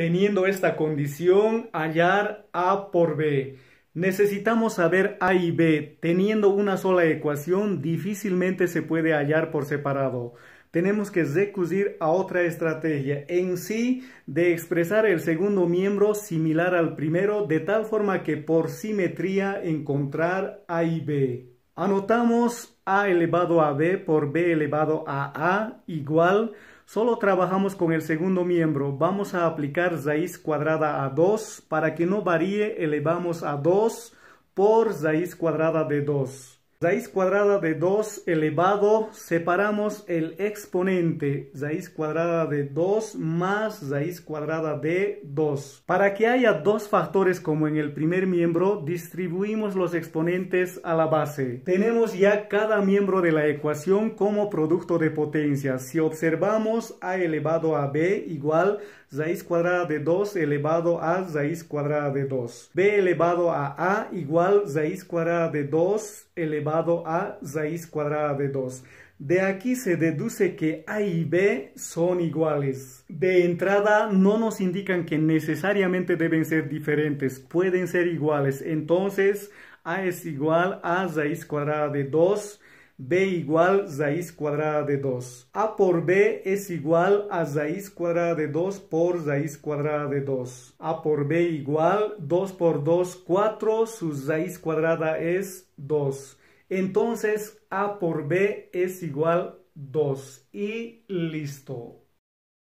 Teniendo esta condición, hallar A por B. Necesitamos saber A y B. Teniendo una sola ecuación, difícilmente se puede hallar por separado. Tenemos que recurrir a otra estrategia en sí de expresar el segundo miembro similar al primero de tal forma que por simetría encontrar A y B. Anotamos A elevado a B por B elevado a A igual Solo trabajamos con el segundo miembro. Vamos a aplicar raíz cuadrada a 2. Para que no varíe, elevamos a 2 por raíz cuadrada de 2 raíz cuadrada de 2 elevado, separamos el exponente, raíz cuadrada de 2 más raíz cuadrada de 2. Para que haya dos factores como en el primer miembro, distribuimos los exponentes a la base. Tenemos ya cada miembro de la ecuación como producto de potencia. Si observamos a elevado a b igual raíz cuadrada de 2 elevado a raíz cuadrada de 2. b elevado a a igual raíz cuadrada de 2 elevado a raíz cuadrada de 2. De aquí se deduce que A y B son iguales. De entrada no nos indican que necesariamente deben ser diferentes, pueden ser iguales. Entonces A es igual a raíz cuadrada de 2, B igual raíz cuadrada de 2. A por B es igual a raíz cuadrada de 2 por raíz cuadrada de 2. A por B igual 2 por 2, 4, su raíz cuadrada es 2. Entonces A por B es igual 2 y listo.